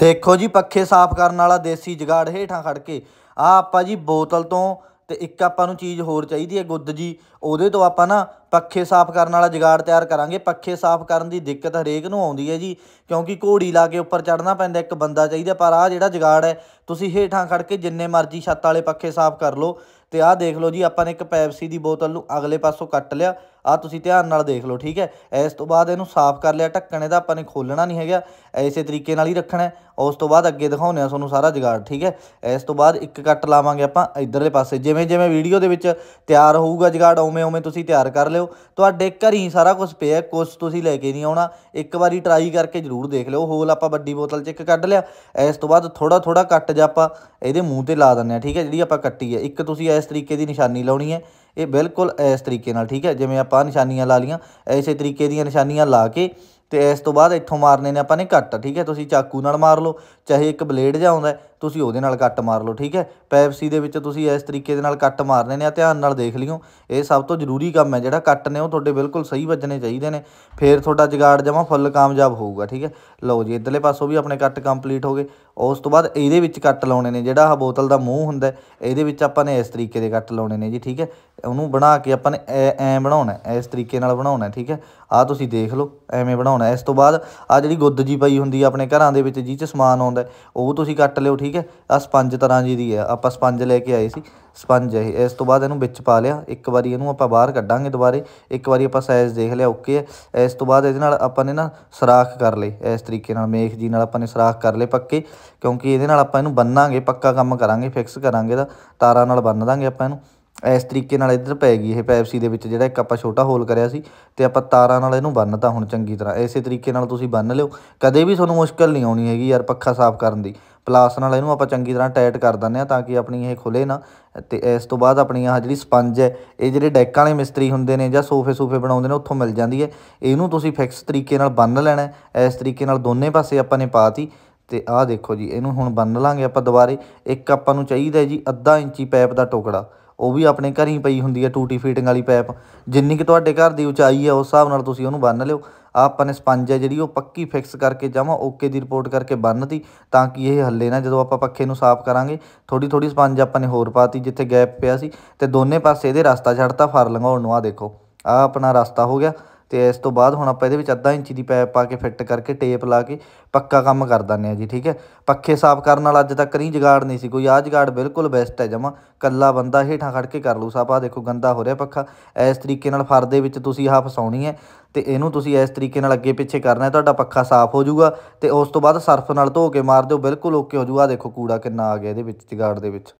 ਦੇਖੋ ਜੀ ਪੱਖੇ ਸਾਫ਼ ਕਰਨ ਵਾਲਾ ਦੇਸੀ ਜਗਾੜ ਹੇਠਾਂ ਖੜ ਕੇ ਆ ਆਪਾਂ ਜੀ ਬੋਤਲ ਤੋਂ ਤੇ ਇੱਕ ਆਪਾਂ ਨੂੰ ਚੀਜ਼ ਹੋਰ ਚਾਹੀਦੀ ਹੈ ਗੁੱਦ ਜੀ ਉਹਦੇ ਤੋਂ ਆਪਾਂ ਨਾ ਪੱਖੇ ਸਾਫ਼ ਕਰਨ ਵਾਲਾ ਜਗਾੜ ਤਿਆਰ ਕਰਾਂਗੇ ਪੱਖੇ ਸਾਫ਼ ਕਰਨ ਦੀ ਦਿੱਕਤ ਹਰੇਕ ਨੂੰ ਆਉਂਦੀ ਹੈ ਜੀ ਕਿਉਂਕਿ ਘੋੜੀ ਲਾ ਕੇ ਉੱਪਰ ਚੜਨਾ ਪੈਂਦਾ ਇੱਕ ਬੰਦਾ ਚਾਹੀਦਾ ਪਰ ਆ ਜਿਹੜਾ ਜਗਾੜ ਹੈ ਤੁਸੀਂ ਹੇਠਾਂ ਖੜ ਕੇ ਜਿੰਨੇ ਮਰਜ਼ੀ ਛੱਤ ਵਾਲੇ ਪੱਖੇ ਸਾਫ਼ ਕਰ ਲਓ ਤੇ ਆ ਦੇਖ ਲਓ ਜੀ ਆਪਾਂ ਨੇ ਇੱਕ ਪੈਪਸੀ ਦੀ ਬੋਤਲ ਨੂੰ ਅਗਲੇ ਪਾਸੋਂ ਕੱਟ ਲਿਆ ਆ ਤੁਸੀਂ ਧਿਆਨ ਨਾਲ ਦੇਖ ਲਓ ਠੀਕ ਹੈ ਇਸ ਤੋਂ ਬਾਅਦ ਇਹਨੂੰ ਸਾਫ਼ ਕਰ ਲਿਆ ਢੱਕਣ ਇਹਦਾ ਆਪਾਂ ਨੇ ਖੋਲਣਾ ਨਹੀਂ ਹੈਗਾ ਐਸੇ ਤਰੀਕੇ ਨਾਲ ਹੀ ਰੱਖਣਾ ਉਸ ਤੋਂ ਬਾਅਦ ਅੱਗੇ ਦਿਖਾਉਨੇ ਆ ਤੁਹਾਨੂੰ ਸਾਰਾ ਜਗਾੜ ਠੀਕ ਹੈ ਇਸ ਤੋਂ ਬਾਅਦ ਇੱਕ ਕੱਟ ਲਾਵਾਂਗੇ ਆਪਾਂ ਇਧਰਲੇ ਪਾਸੇ ਜਿਵੇਂ ਜਿਵੇਂ ਵੀਡੀਓ ਦੇ ਵਿੱਚ ਤਿਆਰ ਹੋਊਗਾ ਜਗਾੜ ਉਵੇਂ ਉਵੇਂ ਤੁਸੀਂ ਤਿਆਰ ਕਰ ਲਿਓ ਤੁਹਾਡੇ ਘਰ ਹੀ ਸਾਰਾ ਕੁਝ ਪਿਆ ਕੁਝ ਤੁਸੀਂ ਲੈ ਕੇ ਨਹੀਂ ਆਉਣਾ ਇੱਕ ਵਾਰੀ ਟਰਾਈ ਕਰਕੇ ਜ਼ਰੂਰ ਦੇਖ ਲਿਓ ਹੋਲ ਆਪਾਂ ਵੱਡੀ ਬੋਤਲ 'ਚ ਇੱਕ ਕੱਢ ਲਿਆ ਇਸ ਤੋਂ ਬਾਅਦ ਥੋੜਾ ਥੋੜਾ ਕੱਟ ਜਾ ਆਪਾਂ ਇਹਦੇ ਮੂੰਹ ਤੇ ਲਾ ਦਿੰਨੇ ਆ ਠੀਕ ਹੈ ਜਿਹੜੀ ਆਪਾਂ ਕੱਟੀ ਹੈ ਇੱਕ ਤੁਸੀਂ ਇਸ ਤਰੀਕੇ ਦੀ ਨਿਸ਼ਾਨੀ ਲਾਉਣੀ ਹੈ ਇਹ ਬਿਲਕੁਲ ਇਸ ਤਰੀਕੇ ਨਾਲ ਠੀਕ ਹੈ ਜਿਵੇਂ ਆਪਾਂ ਨਿਸ਼ਾਨੀਆਂ ਲਾ ਲੀਆਂ ਐਸੇ ਤਰੀਕੇ ਦੀਆਂ ਨਿਸ਼ਾਨੀਆਂ ਲਾ ਕੇ ਤੇ ਇਸ ਤੋਂ ਬਾਅਦ ਇੱਥੋਂ ਮਾਰਨੇ ਨੇ ਆਪਾਂ ਨੇ ਕੱਟ ਠੀਕ ਹੈ ਤੁਸੀਂ ਚਾਕੂ ਨਾਲ ਮਾਰ ਲਓ ਚਾਹੇ ਇੱਕ ਬਲੇਡ ਜਾਂ ਆਉਂਦਾ ਤੁਸੀਂ ਉਹਦੇ ਨਾਲ ਕੱਟ ਮਾਰ ਲਓ ਠੀਕ ਹੈ ਪੈਪਸੀ ਦੇ ਵਿੱਚ ਤੁਸੀਂ ਇਸ ਤਰੀਕੇ ਦੇ ਨਾਲ ਕੱਟ ਮਾਰਨੇ ਨੇ ਧਿਆਨ ਨਾਲ ਦੇਖ ਲਿਓ ਇਹ ਸਭ ਤੋਂ ਜ਼ਰੂਰੀ ਕੰਮ ਹੈ ਜਿਹੜਾ ਕੱਟ ਨੇ ਉਹ ਤੁਹਾਡੇ ਬਿਲਕੁਲ ਸਹੀ ਵੱਜਣੇ ਚਾਹੀਦੇ ਨੇ ਫੇਰ ਤੁਹਾਡਾ ਜਗਾੜ ਜਮਾ ਫੁੱਲ ਕਾਮਯਾਬ ਹੋਊਗਾ ਠੀਕ ਹੈ ਲਓ ਜੀ ਇਧਰਲੇ ਪਾਸੋਂ ਵੀ ਆਪਣੇ ਕੱਟ ਕੰਪਲੀਟ ਹੋ ਗਏ ਉਸ ਤੋਂ ਬਾਅਦ ਇਹਦੇ ਵਿੱਚ ਕੱਟ ਲਾਉਣੇ ਨੇ ਜਿਹੜਾ ਆ ਬੋਤਲ ਦਾ ਮੂੰਹ ਹੁੰਦਾ ਇਹਦੇ ਵਿੱਚ ਆਪਾਂ ਨੇ ਇਸ ਤਰੀਕੇ ਦੇ ਕੱਟ ਲਾਉਣੇ ਨੇ ਜੀ ਠੀਕ ਹੈ ਉਹਨੂੰ ਬਣਾ ਕੇ ਆਪਾਂ ਨੇ ਐ ਬਣਾਉਣਾ ਇਸ ਤਰੀਕੇ ਨਾਲ ਬਣਾਉਣਾ ਠੀਕ ਹੈ ਆ ਤੁਸੀਂ ਦੇਖ ਲਓ ਐਵੇਂ ਬਣਾਉਣਾ ਇਸ ਤੋਂ ਬਾਅਦ ਆ ਜਿਹੜੀ ਗੁੱਦ ਜੀ ਪਈ ਹੁੰਦੀ ਆਪਣੇ ਘਰਾਂ ਦੇ ਵਿੱਚ ਜੀ ਚ ਸਮਾਨ ਆਉਂਦਾ ਉਹ ਤੁਸੀਂ ਕੱਟ ਲਿਓ ਠੀਕ ਠੀਕ ਹੈ ਆ ਸਪੰਜ ਤਰ੍ਹਾਂ ਜੀ ਦੀ ਹੈ ਆਪਾਂ ਸਪੰਜ ਲੈ ਕੇ ਆਏ ਸੀ ਸਪੰਜ ਹੈ ਇਸ ਤੋਂ ਬਾਅਦ ਇਹਨੂੰ ਵਿੱਚ ਪਾ ਲਿਆ ਇੱਕ ਵਾਰੀ ਇਹਨੂੰ ਆਪਾਂ ਬਾਹਰ ਕੱਢਾਂਗੇ ਦੁਬਾਰੇ ਇੱਕ ਵਾਰੀ ਆਪਾਂ ਸਾਈਜ਼ ਦੇਖ ਲਿਆ ਓਕੇ ਹੈ ਇਸ ਤੋਂ ਬਾਅਦ ਇਹਦੇ ਨਾਲ ਆਪਾਂ ਨੇ ਨਾ ਸਰਾਖ ਕਰ ਲਈ ਇਸ ਤਰੀਕੇ ਨਾਲ ਮੇਖ ਜੀ ਨਾਲ ਆਪਾਂ ਨੇ ਸਰਾਖ ਕਰ ਲਈ ਪੱਕੇ ਕਿਉਂਕਿ ਇਹਦੇ ਨਾਲ ਆਪਾਂ ਇਹਨੂੰ ਬੰਨਾਂਗੇ ਪੱਕਾ ਕੰਮ ਕਰਾਂਗੇ ਫਿਕਸ ਕਰਾਂਗੇ ਦਾ ਤਾਰਾਂ ਨਾਲ ਬੰਨ ਦਾਂਗੇ ਆਪਾਂ ਇਹਨੂੰ ਇਸ ਤਰੀਕੇ ਨਾਲ ਇੱਧਰ ਪੈ ਗਈ ਇਹ ਪੈਪਸੀ ਦੇ ਵਿੱਚ ਜਿਹੜਾ ਇੱਕ ਆਪਾਂ ਛੋਟਾ ਹੋਲ ਕਰਿਆ ਸੀ ਤੇ ਆਪਾਂ ਤਾਰਾਂ ਨਾਲ ਇਹਨੂੰ ਬੰਨਤਾ ਹੁਣ ਚੰਗੀ ਤਰ੍ਹਾਂ ਇਸੇ ਤਰੀਕੇ ਨਾਲ ਤੁਸੀਂ ਬੰਨ ਲਿਓ ਕਦੇ ਵੀ ਤੁਹਾਨੂੰ ਮੁਸ਼ਕਲ ਨਹੀਂ ਆਉਣੀ ਹੈਗੀ ਯਾਰ ਪੱਖਾ ਸਾਫ਼ ਕਰਨ ਦੀ ਪਲਾਸ ਨਾਲ ਇਹਨੂੰ ਆਪਾਂ ਚੰਗੀ ਤਰ੍ਹਾਂ ਟਾਈਟ ਕਰ ਦਿੰਦੇ ਆ ਤਾਂ ਕਿ ਆਪਣੀ ਇਹ ਖੁੱਲੇ ਨਾ ਤੇ ਇਸ ਤੋਂ ਬਾਅਦ ਆਪਣੀ ਆ ਜਿਹੜੀ ਸਪੰਜ ਹੈ ਇਹ ਜਿਹੜੇ ਡੈਕਾਂ ਵਾਲੇ ਮਿਸਤਰੀ ਹੁੰਦੇ ਨੇ ਜਾਂ ਸੋਫੇ ਸੋਫੇ ਬਣਾਉਂਦੇ ਨੇ ਉੱਥੋਂ ਮਿਲ ਜਾਂਦੀ ਹੈ ਇਹਨੂੰ ਤੁਸੀਂ ਫਿਕਸ ਤਰੀਕੇ ਨਾਲ ਬੰਨ ਲੈਣਾ ਇਸ ਤਰੀਕੇ ਨਾਲ ਦੋਨੇ ਪਾਸੇ ਆਪਾਂ ਨੇ ਪਾਤੀ ਤੇ ਆਹ ਦੇਖੋ ਜੀ ਇਹਨੂੰ ਹੁਣ ਬੰਨ ਲਾਂਗੇ ਆਪਾਂ ਦੁਬਾਰੇ ਇੱਕ ਆਪਾਂ ਨੂੰ ਚਾਹੀਦਾ ਜੀ ਅੱਧਾ ਇੰਚੀ ਪਾਈਪ ਦਾ ਟੋਕੜਾ ਉਹ ਵੀ ਆਪਣੇ ਘਰ ਹੀ ਪਈ ਹੁੰਦੀ ਹੈ ਟੂਟੀ ਫੀਟਿੰਗ ਵਾਲੀ ਪਾਈਪ ਜਿੰਨੀ ਕਿ ਤੁਹਾਡੇ ਘਰ ਦੀ ਉਚਾਈ ਹੈ ਉਸ ਹਿਸਾਬ ਨਾਲ ਤੁਸੀਂ ਉਹਨੂੰ ਬੰਨ ਲਿਓ ਆਪਾਂ ਨੇ ਸਪੰਜ ਹੈ ਜਿਹੜੀ ਉਹ ਪੱਕੀ ਫਿਕਸ ਕਰਕੇ ਜਮਾ ਓਕੇ ਦੀ ਰਿਪੋਰਟ ਕਰਕੇ ਬੰਨਤੀ ਤਾਂ ਕਿ ਇਹ ਹੱਲੇ ਨਾ ਜਦੋਂ ਆਪਾਂ ਪੱਖੇ ਨੂੰ ਸਾਫ਼ ਕਰਾਂਗੇ ਥੋੜੀ ਥੋੜੀ ਸਪੰਜ ਆਪਾਂ ਨੇ ਹੋਰ ਪਾਤੀ ਜਿੱਥੇ ਗੈਪ ਪਿਆ ਸੀ ਤੇ ਦੋਨੇ ਪਾਸੇ ਇਹਦੇ ਰਸਤਾ ਛੱਡਤਾ ਫਰ ਲੰਘਾਉਣ ਨੂੰ ਆ ਦੇਖੋ ਆ ਆਪਣਾ ਰਸਤਾ ਹੋ ਗਿਆ ਤੇ ਇਸ ਤੋਂ ਬਾਅਦ ਹੁਣ ਆਪਾਂ ਇਹਦੇ ਵਿੱਚ ਅੱਧਾ ਇੰਚੀ ਦੀ ਪਾਈਪ ਪਾ ਕੇ ਫਿੱਟ ਕਰਕੇ ਟੇਪ ਲਾ ਕੇ ਪੱਕਾ ਕੰਮ ਕਰ ਦਿੰਦੇ ਆ ਜੀ ਠੀਕ ਹੈ ਪੱਖੇ ਸਾਫ਼ ਕਰਨ ਨਾਲ ਅੱਜ ਤੱਕ ਨਹੀਂ ਜਗਾੜ ਨਹੀਂ ਸੀ ਕੋਈ ਆ ਜਗਾੜ ਬਿਲਕੁਲ ਬੈਸਟ ਹੈ ਜਮਾ ਕੱਲਾ ਬੰਦਾ ਹੇਠਾਂ ਖੜ ਕੇ ਕਰ ਲੂ ਸਾਪਾ ਦੇਖੋ ਗੰਦਾ ਹੋ ਰਿਹਾ ਪੱਖਾ ਇਸ ਤਰੀਕੇ ਨਾਲ ਫਰ ਦੇ ਵਿੱਚ ਤੁਸੀਂ ਆਹ ਫਸਾਉਣੀ ਹੈ ਤੇ ਇਹਨੂੰ ਤੁਸੀਂ ਇਸ ਤਰੀਕੇ ਨਾਲ ਅੱਗੇ ਪਿੱਛੇ ਕਰਨਾ ਹੈ ਤੁਹਾਡਾ ਪੱਖਾ ਸਾਫ਼ ਹੋ ਜਾਊਗਾ ਤੇ ਉਸ ਤੋਂ ਬਾਅਦ ਸਰਫ ਨਾਲ ਧੋ ਕੇ ਮਾਰ ਦਿਓ ਬਿਲਕੁਲ ਓਕੇ ਹੋ ਜਾਊਗਾ ਦੇਖੋ ਕੂੜਾ ਕਿੰਨਾ ਆ ਗਿਆ ਇਹਦੇ ਵਿੱਚ ਜਗਾੜ ਦੇ ਵਿੱਚ